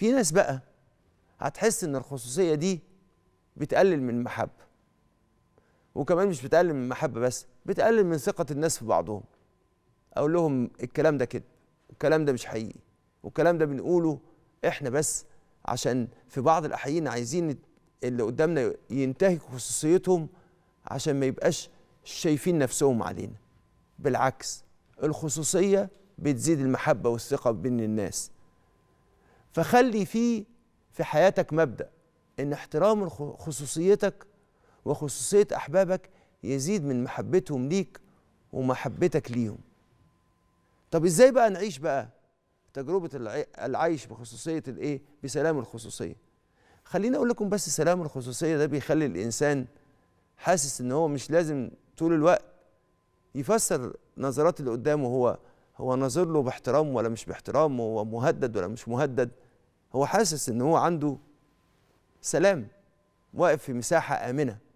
في ناس بقى هتحس ان الخصوصيه دي بتقلل من المحبه وكمان مش بتقلل من المحبه بس بتقلل من ثقه الناس في بعضهم اقول لهم الكلام ده كده والكلام ده مش حقيقي والكلام ده بنقوله احنا بس عشان في بعض الاحيان عايزين اللي قدامنا ينتهك خصوصيتهم عشان ما يبقاش شايفين نفسهم علينا بالعكس الخصوصيه بتزيد المحبه والثقه بين الناس فخلي فيه في حياتك مبدأ إن احترام خصوصيتك وخصوصية أحبابك يزيد من محبتهم ليك ومحبتك ليهم طب إزاي بقى نعيش بقى تجربة العيش بخصوصية الإيه بسلام الخصوصية خليني أقول لكم بس سلام الخصوصية ده بيخلي الإنسان حاسس إن هو مش لازم طول الوقت يفسر نظرات اللي قدامه هو هو ناظر له باحترام ولا مش باحترام هو مهدد ولا مش مهدد هو حاسس ان هو عنده سلام واقف في مساحه امنه